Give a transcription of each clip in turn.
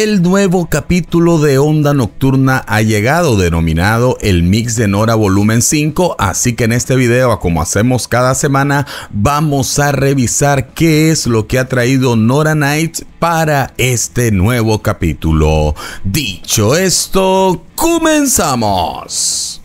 El nuevo capítulo de Onda Nocturna ha llegado denominado el Mix de Nora Volumen 5, así que en este video, como hacemos cada semana, vamos a revisar qué es lo que ha traído Nora Knight para este nuevo capítulo. Dicho esto, comenzamos.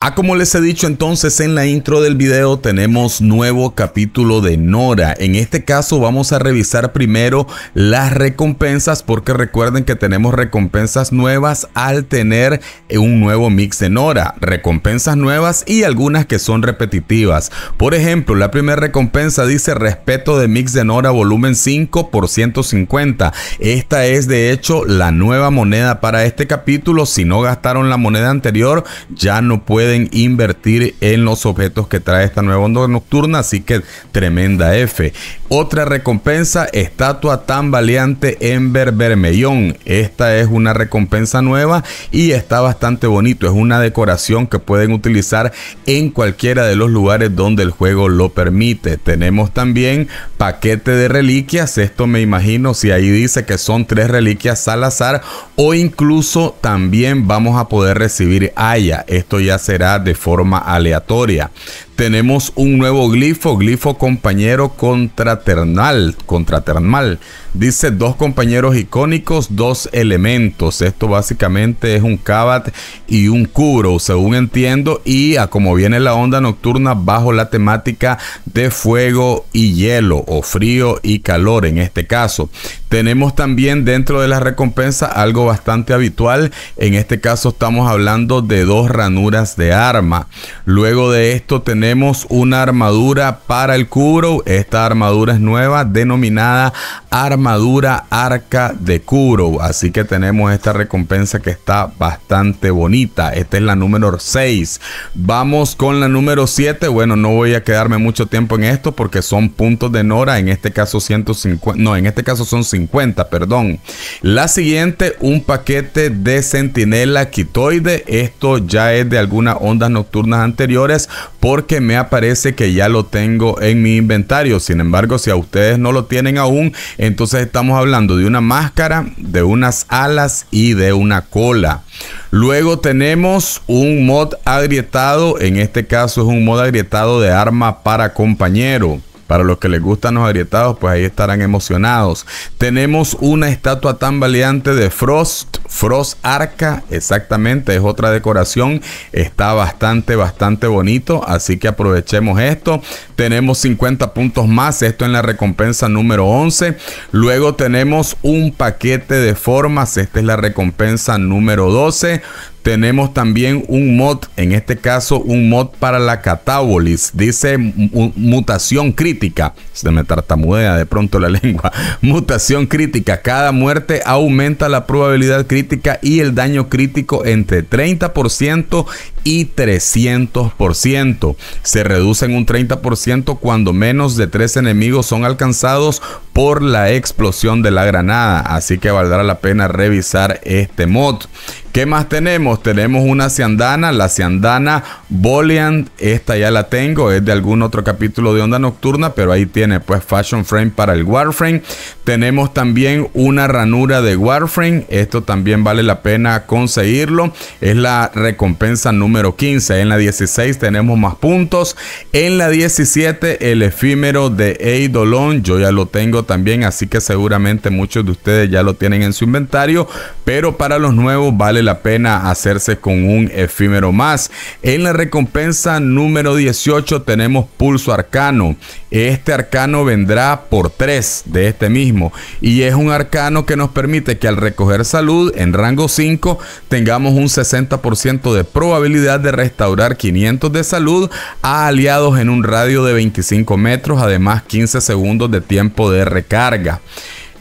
Ah, como les he dicho entonces en la intro del video, tenemos nuevo capítulo de Nora. En este caso vamos a revisar primero las recompensas porque recuerden que tenemos recompensas nuevas al tener un nuevo mix de Nora. Recompensas nuevas y algunas que son repetitivas. Por ejemplo, la primera recompensa dice respeto de mix de Nora volumen 5 por 150. Esta es de hecho la nueva moneda para este capítulo. Si no gastaron la moneda anterior, ya no pueden invertir en los objetos que trae esta nueva onda nocturna, así que tremenda F. Otra recompensa, estatua tan valiente Ember Bermellón. Esta es una recompensa nueva y está bastante bonito. Es una decoración que pueden utilizar en cualquiera de los lugares donde el juego lo permite. Tenemos también paquete de reliquias. Esto me imagino si ahí dice que son tres reliquias al azar o incluso también vamos a poder recibir Aya. Esto ya se de forma aleatoria tenemos un nuevo glifo, glifo compañero contraternal, contraternal. Dice dos compañeros icónicos, dos elementos. Esto básicamente es un cabat y un cubro, según entiendo, y a como viene la onda nocturna bajo la temática de fuego y hielo, o frío y calor en este caso. Tenemos también dentro de la recompensa algo bastante habitual. En este caso estamos hablando de dos ranuras de arma. Luego de esto tenemos una armadura para el Kuro. Esta armadura es nueva, denominada armadura arca de Kuro. Así que tenemos esta recompensa que está bastante bonita. Esta es la número 6. Vamos con la número 7. Bueno, no voy a quedarme mucho tiempo en esto porque son puntos de Nora. En este caso 150. No, en este caso son 50, perdón. La siguiente, un paquete de sentinela quitoide. Esto ya es de algunas ondas nocturnas anteriores porque me aparece que ya lo tengo en mi inventario. Sin embargo, si a ustedes no lo tienen aún, entonces estamos hablando de una máscara, de unas alas y de una cola. Luego tenemos un mod agrietado, en este caso es un mod agrietado de arma para compañero. Para los que les gustan los arietados, pues ahí estarán emocionados. Tenemos una estatua tan valiente de Frost, Frost Arca, exactamente, es otra decoración. Está bastante, bastante bonito, así que aprovechemos esto tenemos 50 puntos más, esto en la recompensa número 11. Luego tenemos un paquete de formas, esta es la recompensa número 12. Tenemos también un mod, en este caso un mod para la catábolis, dice mutación crítica. Se me tartamudea de pronto la lengua. Mutación crítica, cada muerte aumenta la probabilidad crítica y el daño crítico entre 30% y 300%. Se reduce en un 30% cuando menos de tres enemigos son alcanzados por la explosión de la granada, así que valdrá la pena revisar este mod. ¿Qué más tenemos? Tenemos una ciandana, la ciandana Voliant, esta ya la tengo, es de algún otro capítulo de Onda Nocturna, pero ahí tiene pues Fashion Frame para el Warframe. Tenemos también una ranura de Warframe, esto también vale la pena conseguirlo, es la recompensa número 15, en la 16 tenemos más puntos, en la 17 el efímero de Eidolon, yo ya lo tengo también, así que seguramente muchos de ustedes ya lo tienen en su inventario, pero para los nuevos vale la pena hacerse con un efímero más. En la recompensa número 18 tenemos Pulso Arcano. Este arcano vendrá por 3 de este mismo y es un arcano que nos permite que al recoger salud en rango 5 tengamos un 60% de probabilidad de restaurar 500 de salud a aliados en un radio de 25 metros, además 15 segundos de tiempo de carga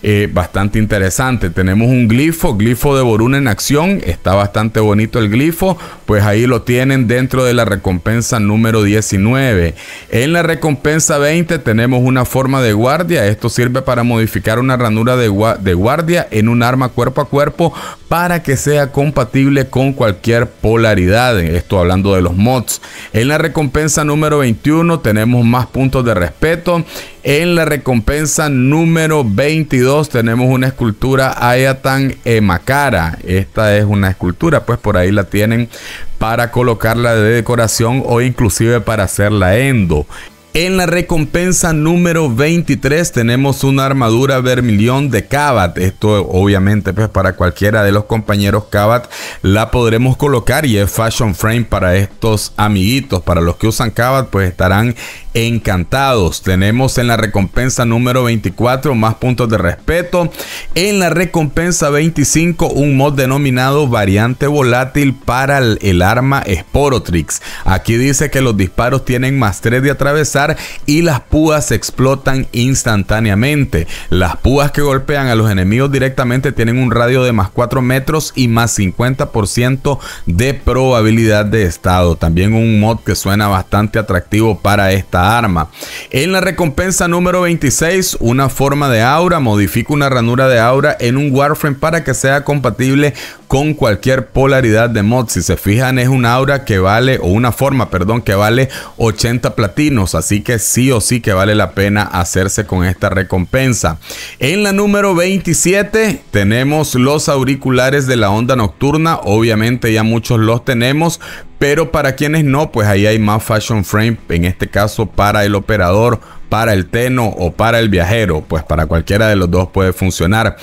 eh, bastante interesante. Tenemos un glifo, glifo de Boruna en acción. Está bastante bonito el glifo. Pues ahí lo tienen dentro de la recompensa número 19. En la recompensa 20 tenemos una forma de guardia. Esto sirve para modificar una ranura de, de guardia en un arma cuerpo a cuerpo para que sea compatible con cualquier polaridad. Esto hablando de los mods. En la recompensa número 21 tenemos más puntos de respeto en la recompensa número 22 tenemos una escultura Ayatan Emakara. Esta es una escultura, pues por ahí la tienen para colocarla de decoración o inclusive para hacerla endo. En la recompensa número 23 tenemos una armadura vermilión de Kabat. Esto obviamente pues para cualquiera de los compañeros Kabat la podremos colocar y es fashion frame para estos amiguitos. Para los que usan Kabat, pues estarán encantados. Tenemos en la recompensa número 24 más puntos de respeto. En la recompensa 25 un mod denominado variante volátil para el, arma Sporotrix. Aquí dice que los disparos tienen más 3 de atravesar y las púas explotan instantáneamente. Las púas que golpean a los enemigos directamente tienen un radio de más 4 metros y más 50% de probabilidad de estado. También un mod que suena bastante atractivo para esta arma. En la recompensa número 26, una forma de aura, modifica una ranura de aura en un Warframe para que sea compatible con cualquier polaridad de mod. Si se fijan, es una aura que vale, o una forma, perdón, que vale 80 platinos. Así que sí o sí que vale la pena hacerse con esta recompensa. En la número 27 tenemos los auriculares de la onda nocturna. Obviamente ya muchos los tenemos, pero para quienes no, pues ahí hay más fashion frame, en este caso para el operador para el teno o para el viajero, pues para cualquiera de los dos puede funcionar.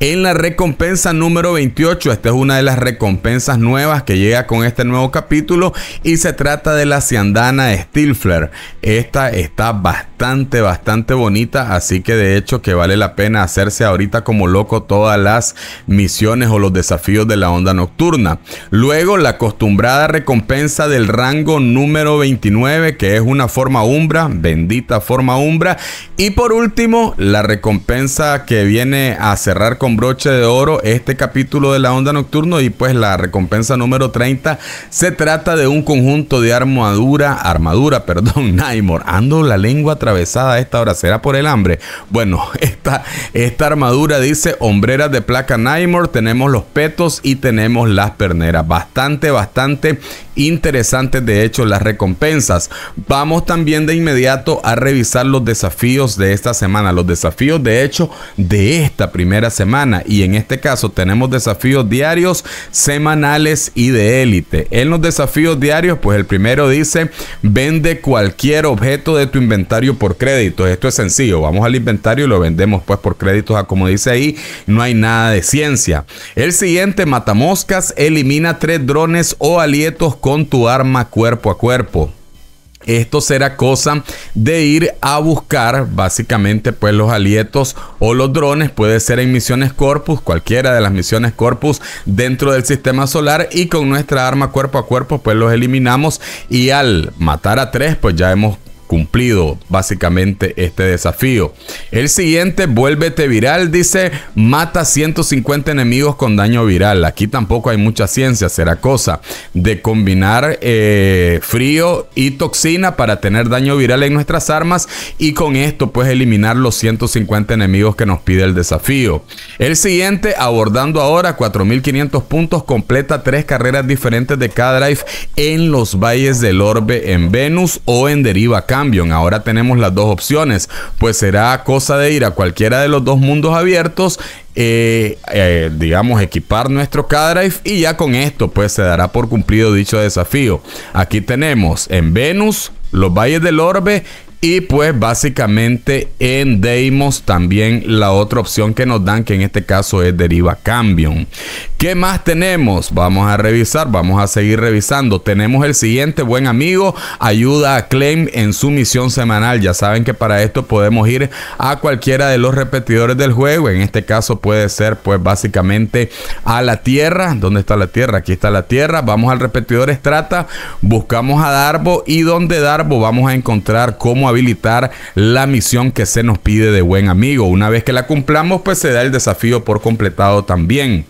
En la recompensa número 28, esta es una de las recompensas nuevas que llega con este nuevo capítulo y se trata de la ciandana Stilfler. Esta está bastante, bastante bonita, así que de hecho que vale la pena hacerse ahorita como loco todas las misiones o los desafíos de la onda nocturna. Luego la acostumbrada recompensa del rango número 29, que es una forma umbra, bendita forma Umbra. Y por último, la recompensa que viene a cerrar con broche de oro este capítulo de la onda nocturno y pues la recompensa número 30 se trata de un conjunto de armadura, armadura, perdón, Naimor. Ando la lengua atravesada esta hora, ¿será por el hambre? Bueno, esta, esta armadura dice hombreras de placa Naimor, tenemos los petos y tenemos las perneras. Bastante, bastante interesantes de hecho las recompensas. Vamos también de inmediato a revisar los desafíos de esta semana, los desafíos de hecho de esta primera semana. Y en este caso tenemos desafíos diarios, semanales y de élite. En los desafíos diarios, pues el primero dice, vende cualquier objeto de tu inventario por crédito Esto es sencillo, vamos al inventario y lo vendemos pues por créditos, a ah, como dice ahí, no hay nada de ciencia. El siguiente, matamoscas, elimina tres drones o alietos con tu arma cuerpo a cuerpo. Esto será cosa de ir a buscar básicamente pues los alietos o los drones, puede ser en misiones corpus, cualquiera de las misiones corpus dentro del sistema solar y con nuestra arma cuerpo a cuerpo pues los eliminamos y al matar a tres pues ya hemos cumplido básicamente este desafío. El siguiente, vuélvete viral, dice, mata 150 enemigos con daño viral. Aquí tampoco hay mucha ciencia, será cosa de combinar eh, frío y toxina para tener daño viral en nuestras armas y con esto pues eliminar los 150 enemigos que nos pide el desafío. El siguiente, abordando ahora 4.500 puntos, completa tres carreras diferentes de cada drive en los valles del orbe en Venus o en Deriva Camp Ahora tenemos las dos opciones. Pues será cosa de ir a cualquiera de los dos mundos abiertos eh, eh, digamos, equipar nuestro K-Drive y ya con esto pues se dará por cumplido dicho desafío. Aquí tenemos en Venus los valles del orbe y pues básicamente en Deimos también la otra opción que nos dan, que en este caso es deriva cambio ¿Qué más tenemos? Vamos a revisar, vamos a seguir revisando. Tenemos el siguiente buen amigo, ayuda a Claim en su misión semanal. Ya saben que para esto podemos ir a cualquiera de los repetidores del juego. En este caso puede ser pues básicamente a la Tierra. ¿Dónde está la Tierra? Aquí está la Tierra. Vamos al repetidor Estrata, buscamos a Darbo y donde Darbo vamos a encontrar cómo habilitar la misión que se nos pide de buen amigo. Una vez que la cumplamos, pues se da el desafío por completado también.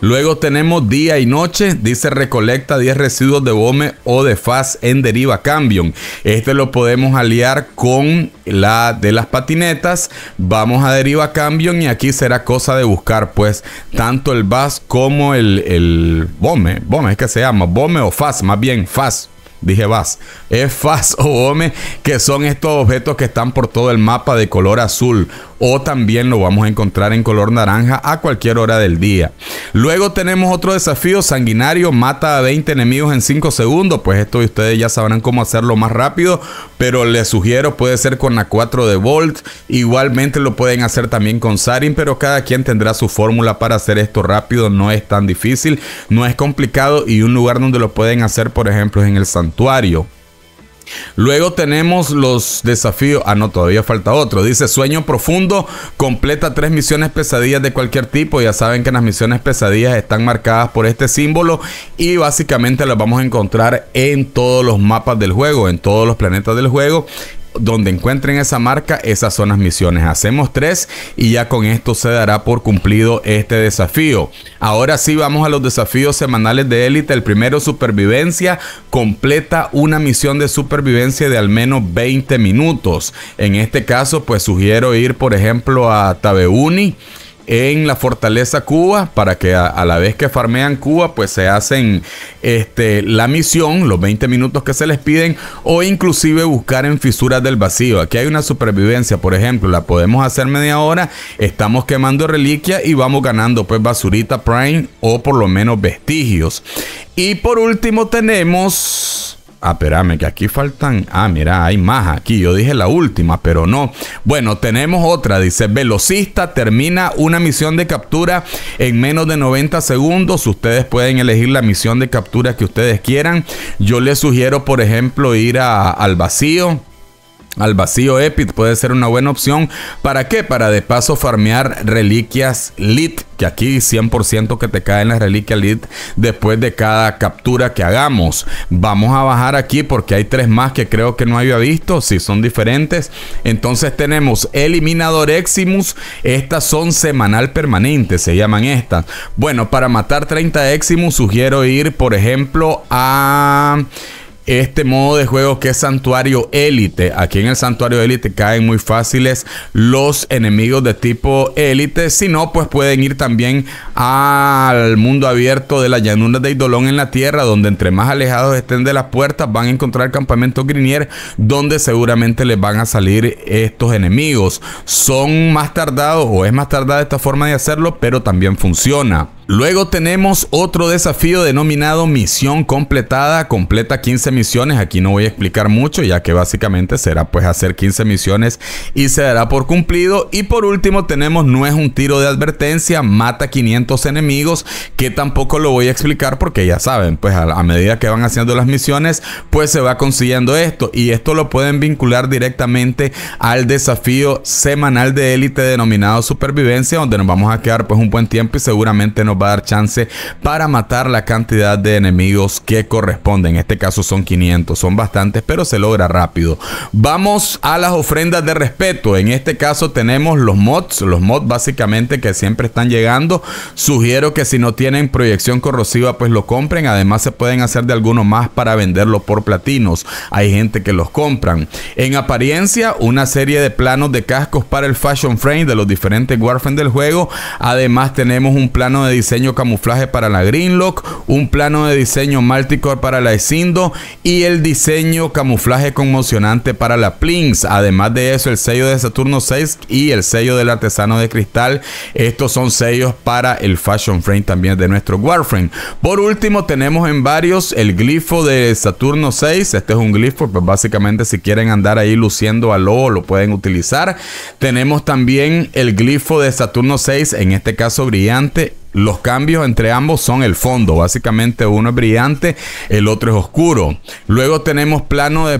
Luego tenemos día y noche, dice recolecta 10 residuos de BOME o de faz en deriva cambion. Este lo podemos aliar con la de las patinetas. Vamos a deriva cambion y aquí será cosa de buscar pues tanto el VAS como el, el BOME. BOME es que se llama, BOME o faz más bien faz dije vas, es faz o ome, que son estos objetos que están por todo el mapa de color azul o también lo vamos a encontrar en color naranja a cualquier hora del día. Luego tenemos otro desafío sanguinario, mata a 20 enemigos en 5 segundos, pues esto ustedes ya sabrán cómo hacerlo más rápido, pero les sugiero puede ser con la 4 de Volt, igualmente lo pueden hacer también con Sarin, pero cada quien tendrá su fórmula para hacer esto rápido, no es tan difícil, no es complicado y un lugar donde lo pueden hacer por ejemplo es en el Santuario Luego tenemos los desafíos. Ah, no, todavía falta otro. Dice sueño profundo, completa tres misiones pesadillas de cualquier tipo. Ya saben que las misiones pesadillas están marcadas por este símbolo y básicamente las vamos a encontrar en todos los mapas del juego, en todos los planetas del juego donde encuentren esa marca, esas son las misiones. Hacemos tres y ya con esto se dará por cumplido este desafío. Ahora sí vamos a los desafíos semanales de élite. El primero, supervivencia. Completa una misión de supervivencia de al menos 20 minutos. En este caso, pues sugiero ir, por ejemplo, a Tabeuni en la Fortaleza Cuba para que a, la vez que farmean Cuba pues se hacen este, la misión, los 20 minutos que se les piden o inclusive buscar en fisuras del vacío. Aquí hay una supervivencia, por ejemplo, la podemos hacer media hora, estamos quemando reliquia y vamos ganando pues basurita prime o por lo menos vestigios. Y por último tenemos Ah, espérame, que aquí faltan. Ah, mira, hay más aquí. Yo dije la última, pero no. Bueno, tenemos otra. Dice: Velocista termina una misión de captura en menos de 90 segundos. Ustedes pueden elegir la misión de captura que ustedes quieran. Yo les sugiero, por ejemplo, ir al vacío al vacío EPIT puede ser una buena opción. ¿Para qué? Para de paso farmear reliquias LIT, que aquí 100% que te caen las reliquias LIT después de cada captura que hagamos. Vamos a bajar aquí porque hay tres más que creo que no había visto, si son diferentes. Entonces tenemos Eliminador Eximus, estas son semanal permanente, se llaman estas. Bueno, para matar 30 Eximus sugiero ir, por ejemplo, a este modo de juego que es Santuario Élite. Aquí en el Santuario Élite caen muy fáciles los enemigos de tipo Élite. Si no, pues pueden ir también al mundo abierto de la llanura de Idolón en la Tierra, donde entre más alejados estén de las puertas van a encontrar campamento Grinier, donde seguramente les van a salir estos enemigos. Son más tardados o es más tardada esta forma de hacerlo, pero también funciona. Luego tenemos otro desafío denominado misión completada, completa 15 misiones, aquí no voy a explicar mucho ya que básicamente será pues hacer 15 misiones y se dará por cumplido. Y por último tenemos no es un tiro de advertencia, mata 500 enemigos, que tampoco lo voy a explicar porque ya saben, pues a, medida que van haciendo las misiones pues se va consiguiendo esto y esto lo pueden vincular directamente al desafío semanal de élite denominado supervivencia donde nos vamos a quedar pues un buen tiempo y seguramente nos va a dar chance para matar la cantidad de enemigos que corresponde En este caso son 500, son bastantes, pero se logra rápido. Vamos a las ofrendas de respeto. En este caso tenemos los mods, los mods básicamente que siempre están llegando. Sugiero que si no tienen proyección corrosiva, pues lo compren. Además se pueden hacer de alguno más para venderlo por platinos. Hay gente que los compran. En apariencia, una serie de planos de cascos para el fashion frame de los diferentes Warframe del juego. Además tenemos un plano de diseño diseño camuflaje para la Greenlock, un plano de diseño multicore para la Esindo y el diseño camuflaje conmocionante para la Plings. Además de eso, el sello de Saturno 6 y el sello del artesano de cristal. Estos son sellos para el Fashion Frame también de nuestro Warframe. Por último, tenemos en varios el glifo de Saturno 6. Este es un glifo, pues básicamente si quieren andar ahí luciendo a lobo, lo pueden utilizar. Tenemos también el glifo de Saturno 6, en este caso brillante, los cambios entre ambos son el fondo. Básicamente uno es brillante, el otro es oscuro. Luego tenemos plano de,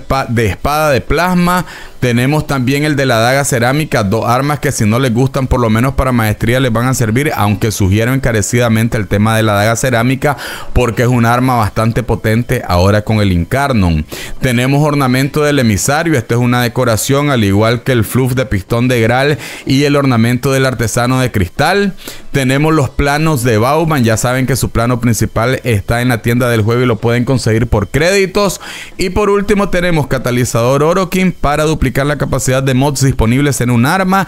espada de plasma, tenemos también el de la daga cerámica, dos armas que si no les gustan, por lo menos para maestría les van a servir, aunque sugiero encarecidamente el tema de la daga cerámica porque es un arma bastante potente ahora con el Incarnon. Tenemos ornamento del emisario, Esto es una decoración al igual que el fluff de pistón de gral y el ornamento del artesano de cristal. Tenemos los planos de Bauman, ya saben que su plano principal está en la tienda del juego y lo pueden conseguir por créditos. Y por último tenemos catalizador Orokin para duplicar la capacidad de mods disponibles en un arma.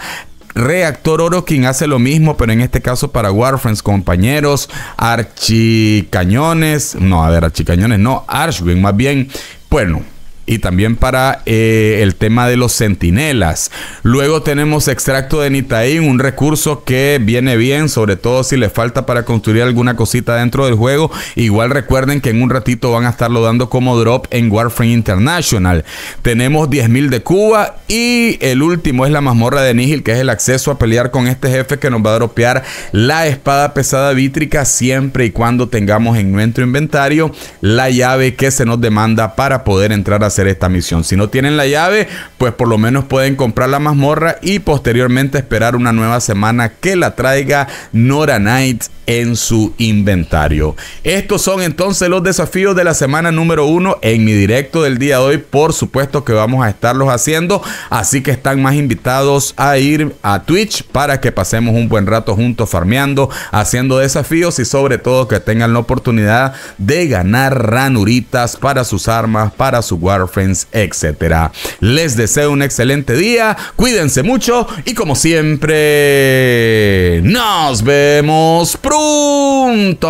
Reactor Oro quien hace lo mismo, pero en este caso para Warframes, compañeros, Archicañones, no, a ver, Archicañones, no, Archwing, más bien, bueno, y también para eh, el tema de los centinelas. Luego tenemos extracto de Nitaín, un recurso que viene bien, sobre todo si le falta para construir alguna cosita dentro del juego. Igual recuerden que en un ratito van a estarlo dando como drop en Warframe International. Tenemos 10.000 de Cuba y el último es la mazmorra de Nígil que es el acceso a pelear con este jefe que nos va a dropear la espada pesada vítrica siempre y cuando tengamos en nuestro inventario la llave que se nos demanda para poder entrar a hacer esta misión. Si no tienen la llave, pues por lo menos pueden comprar la mazmorra y posteriormente esperar una nueva semana que la traiga Nora Knight en su inventario. Estos son entonces los desafíos de la semana número uno en mi directo del día de hoy. Por supuesto que vamos a estarlos haciendo, así que están más invitados a ir a Twitch para que pasemos un buen rato juntos farmeando, haciendo desafíos y sobre todo que tengan la oportunidad de ganar ranuritas para sus armas, para su guard friends etc. Les deseo un excelente día, cuídense mucho y como siempre, nos vemos pronto.